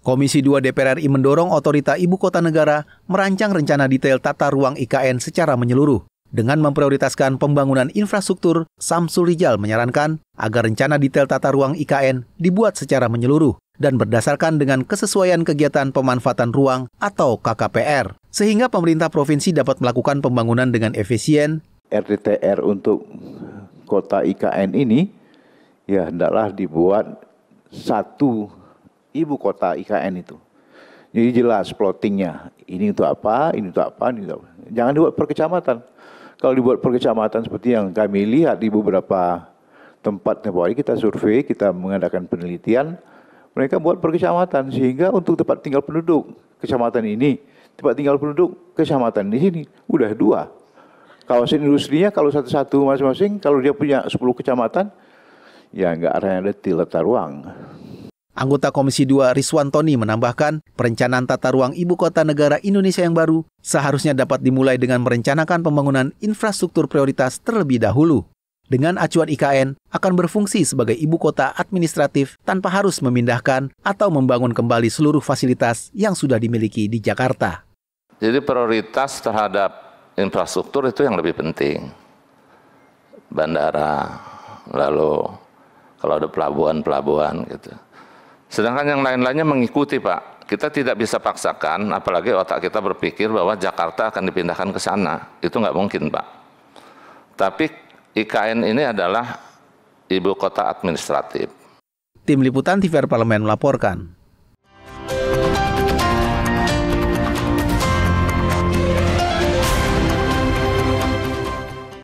Komisi 2 DPR RI mendorong otorita ibu kota negara merancang rencana detail tata ruang IKN secara menyeluruh. Dengan memprioritaskan pembangunan infrastruktur, Samsul Rijal menyarankan agar rencana detail tata ruang IKN dibuat secara menyeluruh dan berdasarkan dengan kesesuaian kegiatan pemanfaatan ruang atau KKPR, sehingga pemerintah provinsi dapat melakukan pembangunan dengan efisien. RDTR untuk kota IKN ini ya hendaklah dibuat satu ibu kota IKN itu. Jadi jelas plottingnya, ini untuk apa, ini untuk apa, ini untuk apa. Jangan dibuat per kecamatan. Kalau dibuat per kecamatan seperti yang kami lihat di beberapa tempat tempat hari kita survei, kita mengadakan penelitian, mereka buat per kecamatan sehingga untuk tempat tinggal penduduk kecamatan ini, tempat tinggal penduduk kecamatan di sini udah dua. Kawasan industrinya kalau satu-satu masing-masing, kalau dia punya 10 kecamatan, ya nggak ada, detil letar ruang. Anggota Komisi 2 Riswan Tony menambahkan, perencanaan tata ruang ibu kota negara Indonesia yang baru seharusnya dapat dimulai dengan merencanakan pembangunan infrastruktur prioritas terlebih dahulu. Dengan acuan IKN, akan berfungsi sebagai ibu kota administratif tanpa harus memindahkan atau membangun kembali seluruh fasilitas yang sudah dimiliki di Jakarta. Jadi prioritas terhadap infrastruktur itu yang lebih penting. Bandara, lalu kalau ada pelabuhan-pelabuhan gitu Sedangkan yang lain-lainnya mengikuti, Pak. Kita tidak bisa paksakan, apalagi otak kita berpikir bahwa Jakarta akan dipindahkan ke sana. Itu nggak mungkin, Pak. Tapi IKN ini adalah ibu kota administratif. Tim Liputan TVR Parlemen melaporkan.